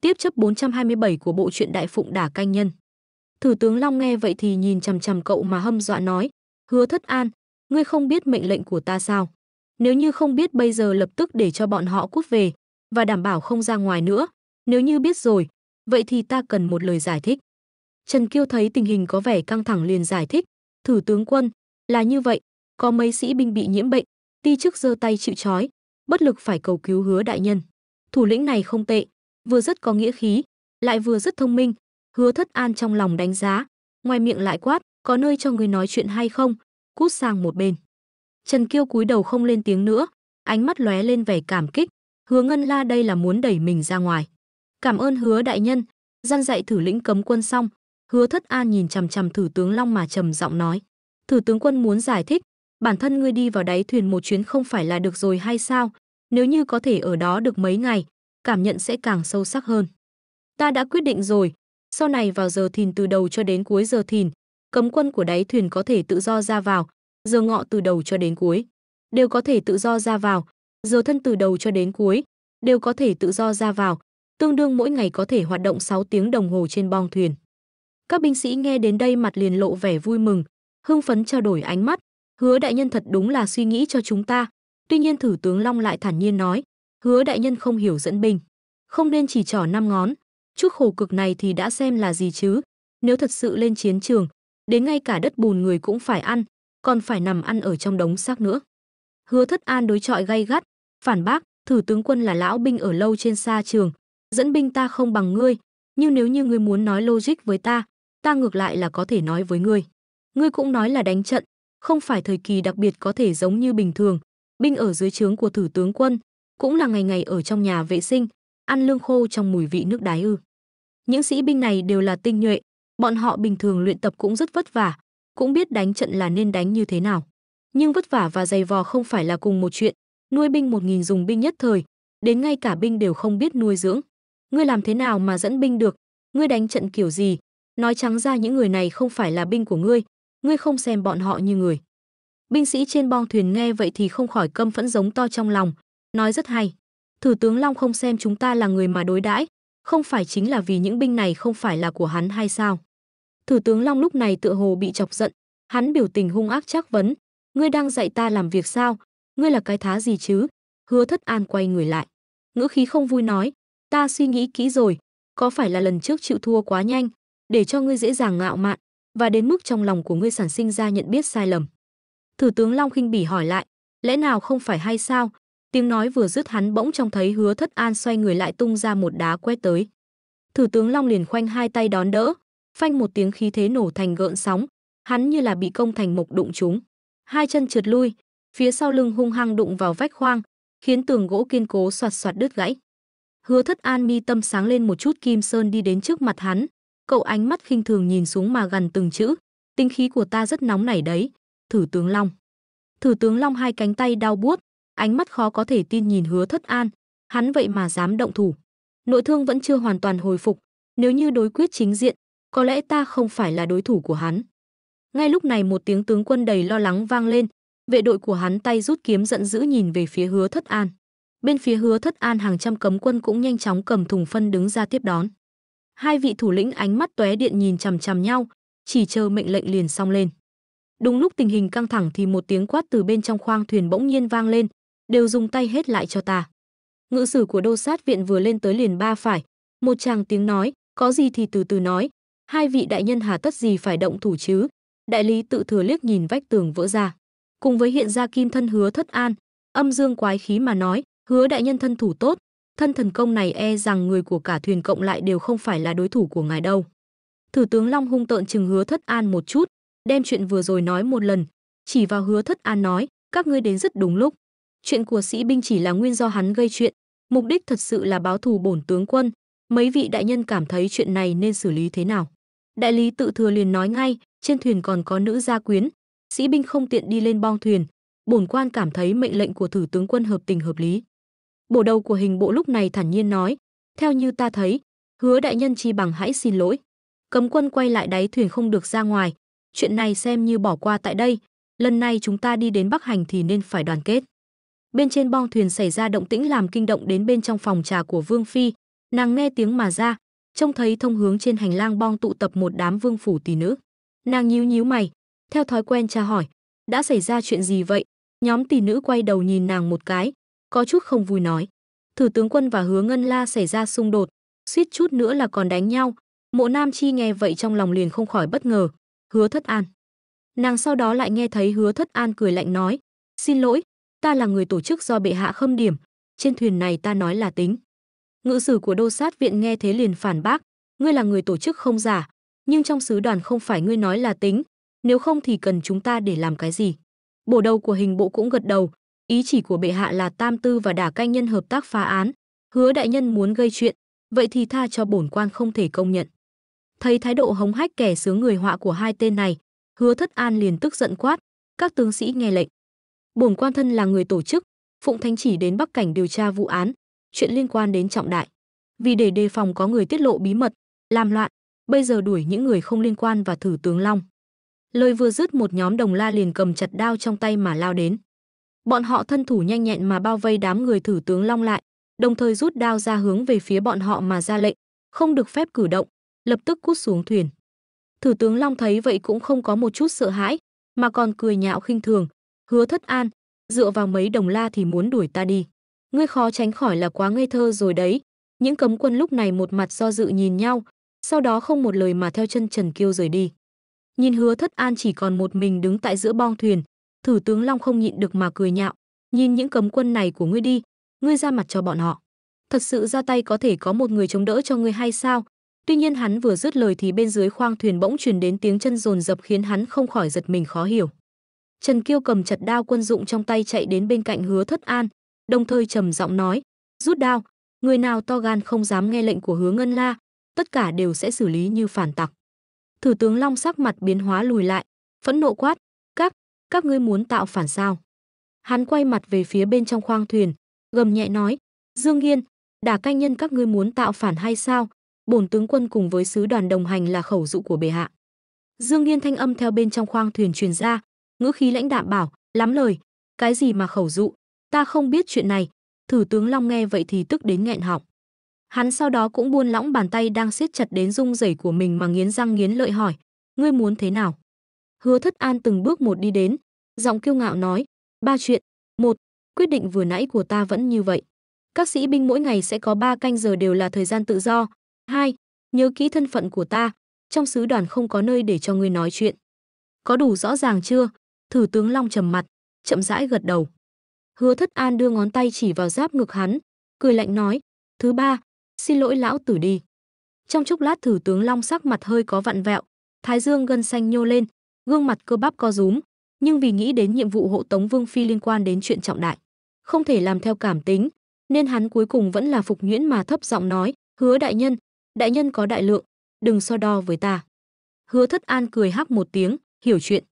tiếp chấp 427 của bộ truyện Đại Phụng Đả Canh Nhân. Thử tướng Long nghe vậy thì nhìn chằm chằm cậu mà hâm dọa nói, hứa thất an, ngươi không biết mệnh lệnh của ta sao? Nếu như không biết bây giờ lập tức để cho bọn họ cút về và đảm bảo không ra ngoài nữa, nếu như biết rồi, vậy thì ta cần một lời giải thích. Trần Kiêu thấy tình hình có vẻ căng thẳng liền giải thích, thử tướng quân, là như vậy, có mấy sĩ binh bị nhiễm bệnh, ti chức giơ tay chịu chói bất lực phải cầu cứu hứa đại nhân. Thủ lĩnh này không tệ, vừa rất có nghĩa khí, lại vừa rất thông minh, hứa thất an trong lòng đánh giá, ngoài miệng lại quát, có nơi cho người nói chuyện hay không, cút sang một bên. Trần Kiêu cúi đầu không lên tiếng nữa, ánh mắt lóe lên vẻ cảm kích, hứa ngân la đây là muốn đẩy mình ra ngoài. Cảm ơn hứa đại nhân, gian dạy thử lĩnh cấm quân xong, hứa thất an nhìn chằm chằm thử tướng Long mà trầm giọng nói. Thử tướng quân muốn giải thích, bản thân ngươi đi vào đáy thuyền một chuyến không phải là được rồi hay sao, nếu như có thể ở đó được mấy ngày, cảm nhận sẽ càng sâu sắc hơn. Ta đã quyết định rồi, sau này vào giờ thìn từ đầu cho đến cuối giờ thìn, cấm quân của đáy thuyền có thể tự do ra vào, giờ ngọ từ đầu cho đến cuối, đều có thể tự do ra vào, giờ thân từ đầu cho đến cuối, đều có thể tự do ra vào, tương đương mỗi ngày có thể hoạt động 6 tiếng đồng hồ trên bong thuyền. Các binh sĩ nghe đến đây mặt liền lộ vẻ vui mừng, hưng phấn trao đổi ánh mắt, hứa đại nhân thật đúng là suy nghĩ cho chúng ta. Tuy nhiên thử tướng Long lại thản nhiên nói, Hứa đại nhân không hiểu dẫn binh không nên chỉ trỏ năm ngón, chút khổ cực này thì đã xem là gì chứ, nếu thật sự lên chiến trường, đến ngay cả đất bùn người cũng phải ăn, còn phải nằm ăn ở trong đống xác nữa. Hứa Thất An đối chọi gay gắt, phản bác, thử tướng quân là lão binh ở lâu trên xa trường, dẫn binh ta không bằng ngươi, nhưng nếu như ngươi muốn nói logic với ta, ta ngược lại là có thể nói với ngươi. Ngươi cũng nói là đánh trận, không phải thời kỳ đặc biệt có thể giống như bình thường, binh ở dưới trướng của thử tướng quân, cũng là ngày ngày ở trong nhà vệ sinh, ăn lương khô trong mùi vị nước đái ư. Những sĩ binh này đều là tinh nhuệ, bọn họ bình thường luyện tập cũng rất vất vả, cũng biết đánh trận là nên đánh như thế nào. Nhưng vất vả và dày vò không phải là cùng một chuyện, nuôi binh một nghìn dùng binh nhất thời, đến ngay cả binh đều không biết nuôi dưỡng. Ngươi làm thế nào mà dẫn binh được? Ngươi đánh trận kiểu gì? Nói trắng ra những người này không phải là binh của ngươi, ngươi không xem bọn họ như người. Binh sĩ trên bong thuyền nghe vậy thì không khỏi căm phẫn giống to trong lòng, nói rất hay. Thủ tướng Long không xem chúng ta là người mà đối đãi, không phải chính là vì những binh này không phải là của hắn hay sao? Thủ tướng Long lúc này tựa hồ bị chọc giận, hắn biểu tình hung ác chắc vấn, ngươi đang dạy ta làm việc sao? Ngươi là cái thá gì chứ? Hứa Thất An quay người lại, ngữ khí không vui nói, ta suy nghĩ kỹ rồi, có phải là lần trước chịu thua quá nhanh, để cho ngươi dễ dàng ngạo mạn và đến mức trong lòng của ngươi sản sinh ra nhận biết sai lầm. Thủ tướng Long khinh bỉ hỏi lại, lẽ nào không phải hay sao, Tiếng nói vừa dứt hắn bỗng trông thấy Hứa Thất An xoay người lại tung ra một đá quét tới. thủ tướng Long liền khoanh hai tay đón đỡ, phanh một tiếng khí thế nổ thành gợn sóng, hắn như là bị công thành mộc đụng trúng. Hai chân trượt lui, phía sau lưng hung hăng đụng vào vách khoang, khiến tường gỗ kiên cố soạt soạt đứt gãy. Hứa Thất An mi tâm sáng lên một chút kim sơn đi đến trước mặt hắn, cậu ánh mắt khinh thường nhìn xuống mà gần từng chữ, tinh khí của ta rất nóng nảy đấy, thủ tướng Long. thủ tướng Long hai cánh tay đau buốt, ánh mắt khó có thể tin nhìn Hứa Thất An, hắn vậy mà dám động thủ. Nội thương vẫn chưa hoàn toàn hồi phục, nếu như đối quyết chính diện, có lẽ ta không phải là đối thủ của hắn. Ngay lúc này một tiếng tướng quân đầy lo lắng vang lên, vệ đội của hắn tay rút kiếm giận dữ nhìn về phía Hứa Thất An. Bên phía Hứa Thất An hàng trăm cấm quân cũng nhanh chóng cầm thùng phân đứng ra tiếp đón. Hai vị thủ lĩnh ánh mắt tóe điện nhìn chằm chằm nhau, chỉ chờ mệnh lệnh liền xong lên. Đúng lúc tình hình căng thẳng thì một tiếng quát từ bên trong khoang thuyền bỗng nhiên vang lên, đều dùng tay hết lại cho ta. Ngự sử của đô sát viện vừa lên tới liền ba phải, một chàng tiếng nói, có gì thì từ từ nói, hai vị đại nhân hà tất gì phải động thủ chứ. Đại lý tự thừa liếc nhìn vách tường vỡ ra. Cùng với hiện ra kim thân hứa thất an, âm dương quái khí mà nói, hứa đại nhân thân thủ tốt, thân thần công này e rằng người của cả thuyền cộng lại đều không phải là đối thủ của ngài đâu. Thử tướng Long hung tợn chừng hứa thất an một chút, đem chuyện vừa rồi nói một lần, chỉ vào hứa thất an nói, các ngươi đến rất đúng lúc chuyện của sĩ binh chỉ là nguyên do hắn gây chuyện, mục đích thật sự là báo thù bổn tướng quân. Mấy vị đại nhân cảm thấy chuyện này nên xử lý thế nào? Đại lý tự thừa liền nói ngay, trên thuyền còn có nữ gia quyến, sĩ binh không tiện đi lên bong thuyền, bổn quan cảm thấy mệnh lệnh của thử tướng quân hợp tình hợp lý. bổ đầu của hình bộ lúc này thản nhiên nói, theo như ta thấy, hứa đại nhân chi bằng hãy xin lỗi. Cấm quân quay lại đáy thuyền không được ra ngoài, chuyện này xem như bỏ qua tại đây, lần này chúng ta đi đến Bắc Hành thì nên phải đoàn kết bên trên bong thuyền xảy ra động tĩnh làm kinh động đến bên trong phòng trà của Vương Phi. Nàng nghe tiếng mà ra, trông thấy thông hướng trên hành lang bong tụ tập một đám vương phủ tỷ nữ. Nàng nhíu nhíu mày, theo thói quen tra hỏi, đã xảy ra chuyện gì vậy? Nhóm tỷ nữ quay đầu nhìn nàng một cái, có chút không vui nói. Thử tướng quân và hứa ngân la xảy ra xung đột, suýt chút nữa là còn đánh nhau. Mộ nam chi nghe vậy trong lòng liền không khỏi bất ngờ, hứa thất an. Nàng sau đó lại nghe thấy hứa thất an cười lạnh nói, xin lỗi, ta là người tổ chức do bệ hạ khâm điểm trên thuyền này ta nói là tính ngự sử của đô sát viện nghe thế liền phản bác ngươi là người tổ chức không giả nhưng trong sứ đoàn không phải ngươi nói là tính nếu không thì cần chúng ta để làm cái gì bổ đầu của hình bộ cũng gật đầu ý chỉ của bệ hạ là tam tư và đả canh nhân hợp tác phá án hứa đại nhân muốn gây chuyện vậy thì tha cho bổn quan không thể công nhận thấy thái độ hống hách kẻ sướng người họa của hai tên này hứa thất an liền tức giận quát các tướng sĩ nghe lệnh bổn quan thân là người tổ chức phụng thánh chỉ đến bắc cảnh điều tra vụ án chuyện liên quan đến trọng đại vì để đề phòng có người tiết lộ bí mật làm loạn bây giờ đuổi những người không liên quan và thử tướng long lời vừa dứt một nhóm đồng la liền cầm chặt đao trong tay mà lao đến bọn họ thân thủ nhanh nhẹn mà bao vây đám người thử tướng long lại đồng thời rút đao ra hướng về phía bọn họ mà ra lệnh không được phép cử động lập tức cút xuống thuyền thử tướng long thấy vậy cũng không có một chút sợ hãi mà còn cười nhạo khinh thường Hứa thất an, dựa vào mấy đồng la thì muốn đuổi ta đi. Ngươi khó tránh khỏi là quá ngây thơ rồi đấy. Những cấm quân lúc này một mặt do dự nhìn nhau, sau đó không một lời mà theo chân Trần Kiêu rời đi. Nhìn hứa thất an chỉ còn một mình đứng tại giữa bong thuyền, thử tướng Long không nhịn được mà cười nhạo. Nhìn những cấm quân này của ngươi đi, ngươi ra mặt cho bọn họ. Thật sự ra tay có thể có một người chống đỡ cho ngươi hay sao? Tuy nhiên hắn vừa dứt lời thì bên dưới khoang thuyền bỗng truyền đến tiếng chân rồn dập khiến hắn không khỏi giật mình khó hiểu. Trần Kiêu cầm chặt đao quân dụng trong tay chạy đến bên cạnh Hứa Thất An, đồng thời trầm giọng nói, rút đao, người nào to gan không dám nghe lệnh của Hứa Ngân La, tất cả đều sẽ xử lý như phản tặc. Thử tướng Long sắc mặt biến hóa lùi lại, phẫn nộ quát, các, các ngươi muốn tạo phản sao. Hắn quay mặt về phía bên trong khoang thuyền, gầm nhẹ nói, Dương Hiên, đả canh nhân các ngươi muốn tạo phản hay sao, bổn tướng quân cùng với sứ đoàn đồng hành là khẩu dụ của bệ hạ. Dương Hiên thanh âm theo bên trong khoang thuyền truyền ra, ngữ khí lãnh đạm bảo, lắm lời, cái gì mà khẩu dụ, ta không biết chuyện này. Thử tướng Long nghe vậy thì tức đến nghẹn họng. Hắn sau đó cũng buôn lỏng bàn tay đang siết chặt đến rung rẩy của mình mà nghiến răng nghiến lợi hỏi, ngươi muốn thế nào? Hứa Thất An từng bước một đi đến, giọng kiêu ngạo nói, ba chuyện, một, quyết định vừa nãy của ta vẫn như vậy. Các sĩ binh mỗi ngày sẽ có ba canh giờ đều là thời gian tự do. Hai, Nhớ kỹ thân phận của ta, trong sứ đoàn không có nơi để cho ngươi nói chuyện. Có đủ rõ ràng chưa? Thử tướng Long trầm mặt, chậm rãi gật đầu. Hứa Thất An đưa ngón tay chỉ vào giáp ngực hắn, cười lạnh nói, "Thứ ba, xin lỗi lão tử đi." Trong chốc lát thử tướng Long sắc mặt hơi có vặn vẹo, thái dương gân xanh nhô lên, gương mặt cơ bắp co rúm, nhưng vì nghĩ đến nhiệm vụ hộ tống Vương phi liên quan đến chuyện trọng đại, không thể làm theo cảm tính, nên hắn cuối cùng vẫn là phục nhuyễn mà thấp giọng nói, "Hứa đại nhân, đại nhân có đại lượng, đừng so đo với ta." Hứa Thất An cười hắc một tiếng, hiểu chuyện.